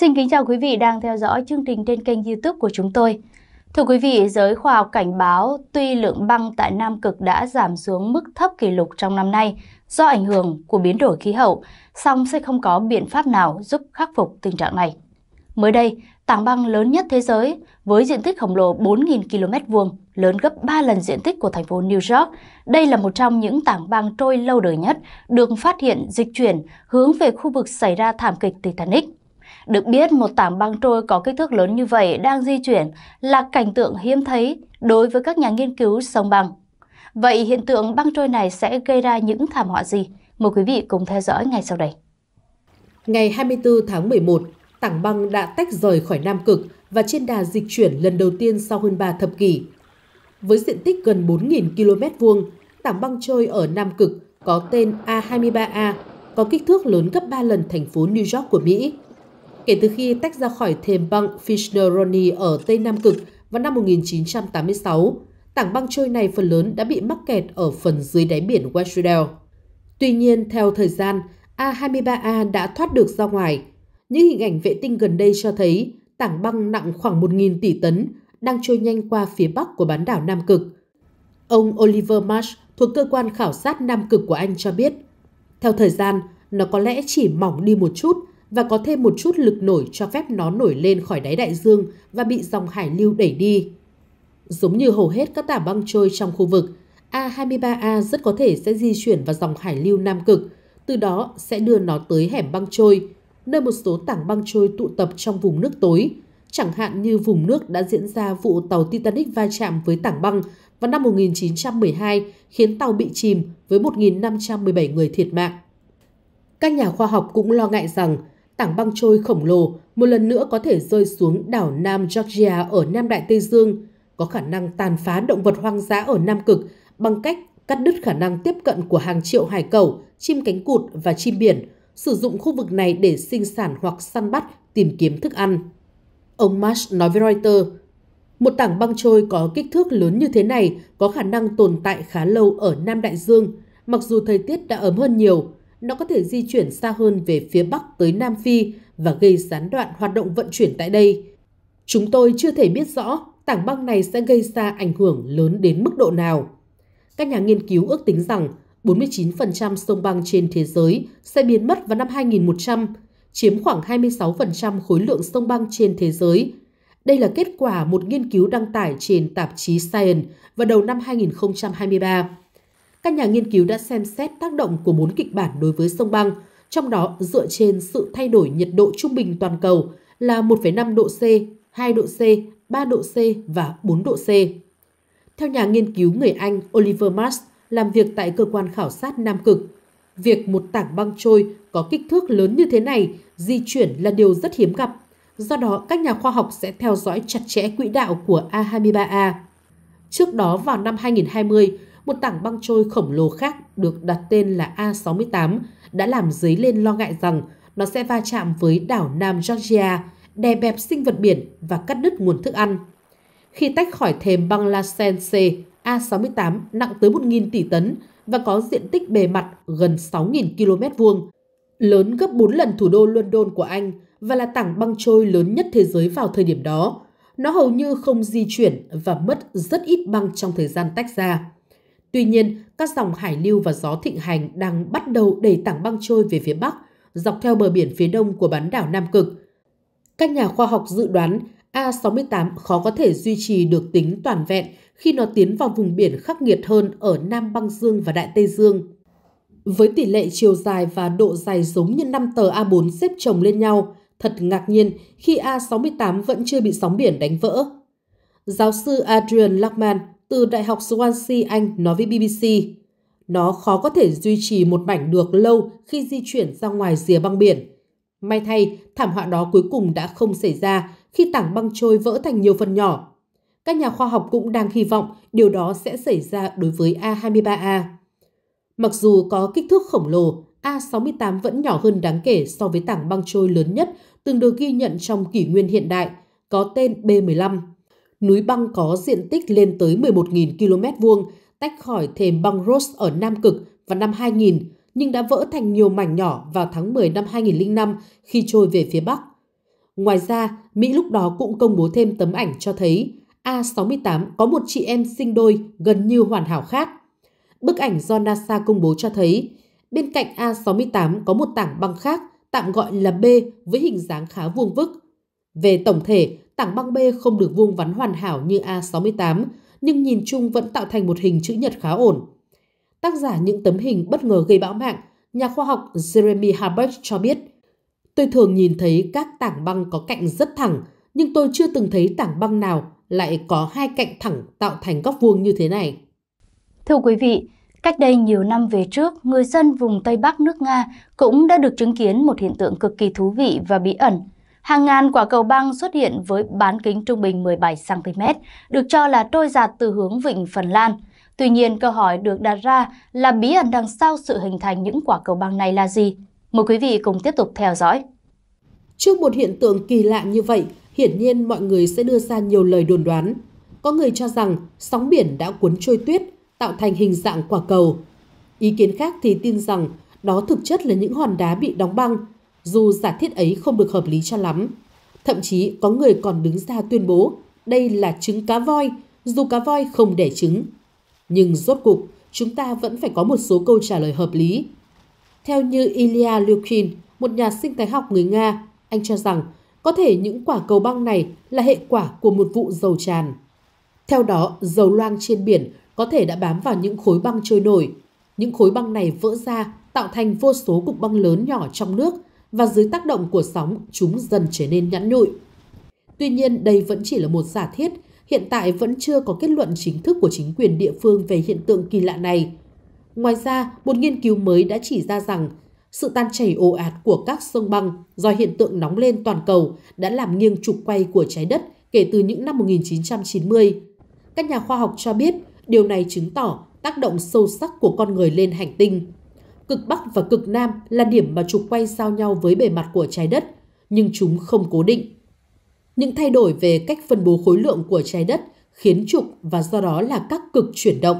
Xin kính chào quý vị đang theo dõi chương trình trên kênh youtube của chúng tôi. Thưa quý vị, giới khoa học cảnh báo tuy lượng băng tại Nam Cực đã giảm xuống mức thấp kỷ lục trong năm nay do ảnh hưởng của biến đổi khí hậu, song sẽ không có biện pháp nào giúp khắc phục tình trạng này. Mới đây, tảng băng lớn nhất thế giới với diện tích khổng lồ 4.000 km vuông, lớn gấp 3 lần diện tích của thành phố New York. Đây là một trong những tảng băng trôi lâu đời nhất được phát hiện dịch chuyển hướng về khu vực xảy ra thảm kịch Titanic. Được biết một tảng băng trôi có kích thước lớn như vậy đang di chuyển là cảnh tượng hiếm thấy đối với các nhà nghiên cứu sông băng. Vậy hiện tượng băng trôi này sẽ gây ra những thảm họa gì? Mời quý vị cùng theo dõi ngay sau đây. Ngày 24 tháng 11, tảng băng đã tách rời khỏi Nam Cực và trên đà dịch chuyển lần đầu tiên sau hơn 3 thập kỷ. Với diện tích gần 4.000 km vuông, tảng băng trôi ở Nam Cực có tên A23A có kích thước lớn gấp 3 lần thành phố New York của Mỹ kể từ khi tách ra khỏi thềm băng Fisheroni ở Tây Nam Cực vào năm 1986, tảng băng trôi này phần lớn đã bị mắc kẹt ở phần dưới đáy biển Westerdale. Tuy nhiên, theo thời gian, A23A đã thoát được ra ngoài. Những hình ảnh vệ tinh gần đây cho thấy tảng băng nặng khoảng 1.000 tỷ tấn đang trôi nhanh qua phía bắc của bán đảo Nam Cực. Ông Oliver Marsh thuộc cơ quan khảo sát Nam Cực của Anh cho biết, theo thời gian, nó có lẽ chỉ mỏng đi một chút và có thêm một chút lực nổi cho phép nó nổi lên khỏi đáy đại dương và bị dòng hải lưu đẩy đi. Giống như hầu hết các tảng băng trôi trong khu vực, A23A rất có thể sẽ di chuyển vào dòng hải lưu Nam Cực, từ đó sẽ đưa nó tới hẻm băng trôi, nơi một số tảng băng trôi tụ tập trong vùng nước tối, chẳng hạn như vùng nước đã diễn ra vụ tàu Titanic va chạm với tảng băng vào năm 1912 khiến tàu bị chìm với 1.517 người thiệt mạng. Các nhà khoa học cũng lo ngại rằng tảng băng trôi khổng lồ một lần nữa có thể rơi xuống đảo Nam Georgia ở Nam Đại Tây Dương, có khả năng tàn phá động vật hoang dã ở Nam Cực bằng cách cắt đứt khả năng tiếp cận của hàng triệu hải cẩu, chim cánh cụt và chim biển, sử dụng khu vực này để sinh sản hoặc săn bắt, tìm kiếm thức ăn. Ông Marsh nói với Reuters, một tảng băng trôi có kích thước lớn như thế này có khả năng tồn tại khá lâu ở Nam Đại Dương, mặc dù thời tiết đã ấm hơn nhiều, nó có thể di chuyển xa hơn về phía Bắc tới Nam Phi và gây gián đoạn hoạt động vận chuyển tại đây. Chúng tôi chưa thể biết rõ tảng băng này sẽ gây ra ảnh hưởng lớn đến mức độ nào. Các nhà nghiên cứu ước tính rằng 49% sông băng trên thế giới sẽ biến mất vào năm 2100, chiếm khoảng 26% khối lượng sông băng trên thế giới. Đây là kết quả một nghiên cứu đăng tải trên tạp chí Science vào đầu năm 2023 các nhà nghiên cứu đã xem xét tác động của bốn kịch bản đối với sông băng, trong đó dựa trên sự thay đổi nhiệt độ trung bình toàn cầu là 1,5 độ C, 2 độ C, 3 độ C và 4 độ C. Theo nhà nghiên cứu người Anh Oliver Marsh làm việc tại cơ quan khảo sát Nam Cực, việc một tảng băng trôi có kích thước lớn như thế này di chuyển là điều rất hiếm gặp. Do đó, các nhà khoa học sẽ theo dõi chặt chẽ quỹ đạo của A23A. Trước đó vào năm 2020, một tảng băng trôi khổng lồ khác được đặt tên là A68 đã làm dấy lên lo ngại rằng nó sẽ va chạm với đảo Nam Georgia, đè bẹp sinh vật biển và cắt đứt nguồn thức ăn. Khi tách khỏi thềm băng La Sense, A68 nặng tới 1.000 tỷ tấn và có diện tích bề mặt gần 6.000 km vuông, lớn gấp 4 lần thủ đô London của Anh và là tảng băng trôi lớn nhất thế giới vào thời điểm đó. Nó hầu như không di chuyển và mất rất ít băng trong thời gian tách ra. Tuy nhiên, các dòng hải lưu và gió thịnh hành đang bắt đầu đẩy tảng băng trôi về phía bắc, dọc theo bờ biển phía đông của bán đảo Nam Cực. Các nhà khoa học dự đoán A68 khó có thể duy trì được tính toàn vẹn khi nó tiến vào vùng biển khắc nghiệt hơn ở Nam Băng Dương và Đại Tây Dương. Với tỷ lệ chiều dài và độ dài giống như 5 tờ A4 xếp chồng lên nhau, thật ngạc nhiên khi A68 vẫn chưa bị sóng biển đánh vỡ. Giáo sư Adrian Lachman, từ Đại học Swansea Anh nói với BBC. Nó khó có thể duy trì một mảnh được lâu khi di chuyển ra ngoài rìa băng biển. May thay, thảm họa đó cuối cùng đã không xảy ra khi tảng băng trôi vỡ thành nhiều phần nhỏ. Các nhà khoa học cũng đang hy vọng điều đó sẽ xảy ra đối với A23A. Mặc dù có kích thước khổng lồ, A68 vẫn nhỏ hơn đáng kể so với tảng băng trôi lớn nhất từng được ghi nhận trong kỷ nguyên hiện đại, có tên B15 núi băng có diện tích lên tới 11.000 km vuông, tách khỏi thềm băng Ross ở Nam Cực vào năm 2000, nhưng đã vỡ thành nhiều mảnh nhỏ vào tháng 10 năm 2005 khi trôi về phía Bắc. Ngoài ra, Mỹ lúc đó cũng công bố thêm tấm ảnh cho thấy A68 có một chị em sinh đôi gần như hoàn hảo khác. Bức ảnh do NASA công bố cho thấy, bên cạnh A68 có một tảng băng khác tạm gọi là B với hình dáng khá vuông vức. Về tổng thể, tảng băng B không được vuông vắn hoàn hảo như A68, nhưng nhìn chung vẫn tạo thành một hình chữ nhật khá ổn. Tác giả những tấm hình bất ngờ gây bão mạng, nhà khoa học Jeremy Habeck cho biết, Tôi thường nhìn thấy các tảng băng có cạnh rất thẳng, nhưng tôi chưa từng thấy tảng băng nào lại có hai cạnh thẳng tạo thành góc vuông như thế này. Thưa quý vị, Cách đây nhiều năm về trước, người dân vùng Tây Bắc nước Nga cũng đã được chứng kiến một hiện tượng cực kỳ thú vị và bí ẩn – hàng ngàn quả cầu băng xuất hiện với bán kính trung bình 17cm, được cho là trôi giạt từ hướng vịnh Phần Lan. Tuy nhiên, câu hỏi được đặt ra là bí ẩn đằng sau sự hình thành những quả cầu băng này là gì? Mời quý vị cùng tiếp tục theo dõi. Trước một hiện tượng kỳ lạ như vậy, hiển nhiên mọi người sẽ đưa ra nhiều lời đồn đoán. Có người cho rằng sóng biển đã cuốn trôi tuyết, tạo thành hình dạng quả cầu. Ý kiến khác thì tin rằng đó thực chất là những hòn đá bị đóng băng dù giả thiết ấy không được hợp lý cho lắm. Thậm chí có người còn đứng ra tuyên bố đây là trứng cá voi, dù cá voi không đẻ trứng. Nhưng rốt cục, chúng ta vẫn phải có một số câu trả lời hợp lý. Theo như Ilya Lyukin, một nhà sinh thái học người Nga, anh cho rằng có thể những quả cầu băng này là hệ quả của một vụ dầu tràn. Theo đó, dầu loang trên biển có thể đã bám vào những khối băng trôi nổi. Những khối băng này vỡ ra tạo thành vô số cục băng lớn nhỏ trong nước – và dưới tác động của sóng chúng dần trở nên nhẵn nhụi. Tuy nhiên, đây vẫn chỉ là một giả thiết, hiện tại vẫn chưa có kết luận chính thức của chính quyền địa phương về hiện tượng kỳ lạ này. Ngoài ra, một nghiên cứu mới đã chỉ ra rằng sự tan chảy ồ ạt của các sông băng do hiện tượng nóng lên toàn cầu đã làm nghiêng trục quay của trái đất kể từ những năm 1990. Các nhà khoa học cho biết điều này chứng tỏ tác động sâu sắc của con người lên hành tinh cực Bắc và cực Nam là điểm mà trục quay giao nhau với bề mặt của trái đất, nhưng chúng không cố định. Những thay đổi về cách phân bố khối lượng của trái đất khiến trục và do đó là các cực chuyển động.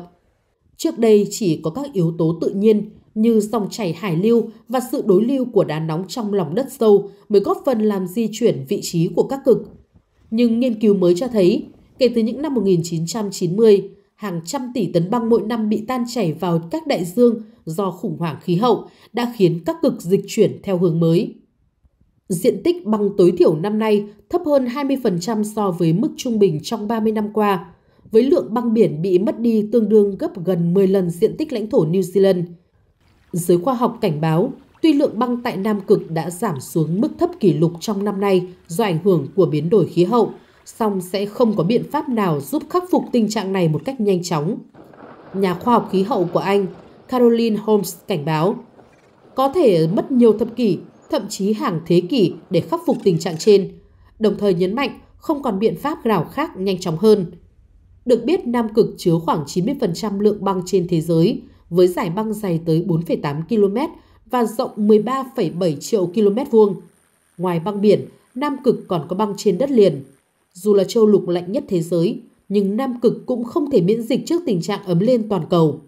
Trước đây chỉ có các yếu tố tự nhiên như dòng chảy hải lưu và sự đối lưu của đá nóng trong lòng đất sâu mới góp phần làm di chuyển vị trí của các cực. Nhưng nghiên cứu mới cho thấy, kể từ những năm 1990, hàng trăm tỷ tấn băng mỗi năm bị tan chảy vào các đại dương do khủng hoảng khí hậu đã khiến các cực dịch chuyển theo hướng mới. Diện tích băng tối thiểu năm nay thấp hơn 20% so với mức trung bình trong 30 năm qua, với lượng băng biển bị mất đi tương đương gấp gần 10 lần diện tích lãnh thổ New Zealand. Giới khoa học cảnh báo, tuy lượng băng tại Nam Cực đã giảm xuống mức thấp kỷ lục trong năm nay do ảnh hưởng của biến đổi khí hậu, song sẽ không có biện pháp nào giúp khắc phục tình trạng này một cách nhanh chóng. Nhà khoa học khí hậu của Anh, Caroline Holmes cảnh báo, có thể mất nhiều thập kỷ, thậm chí hàng thế kỷ để khắc phục tình trạng trên, đồng thời nhấn mạnh không còn biện pháp nào khác nhanh chóng hơn. Được biết, Nam Cực chứa khoảng 90% lượng băng trên thế giới, với giải băng dày tới 4,8 km và rộng 13,7 triệu km vuông. Ngoài băng biển, Nam Cực còn có băng trên đất liền – dù là châu lục lạnh nhất thế giới, nhưng Nam Cực cũng không thể miễn dịch trước tình trạng ấm lên toàn cầu.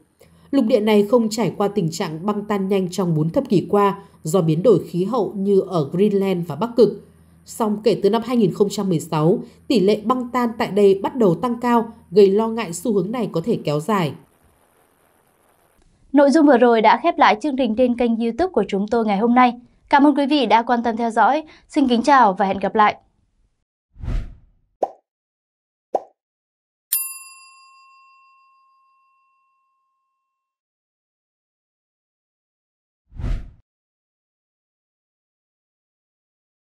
Lục địa này không trải qua tình trạng băng tan nhanh trong 4 thập kỷ qua do biến đổi khí hậu như ở Greenland và Bắc Cực. Song kể từ năm 2016, tỷ lệ băng tan tại đây bắt đầu tăng cao, gây lo ngại xu hướng này có thể kéo dài. Nội dung vừa rồi đã khép lại chương trình trên kênh YouTube của chúng tôi ngày hôm nay. Cảm ơn quý vị đã quan tâm theo dõi. Xin kính chào và hẹn gặp lại.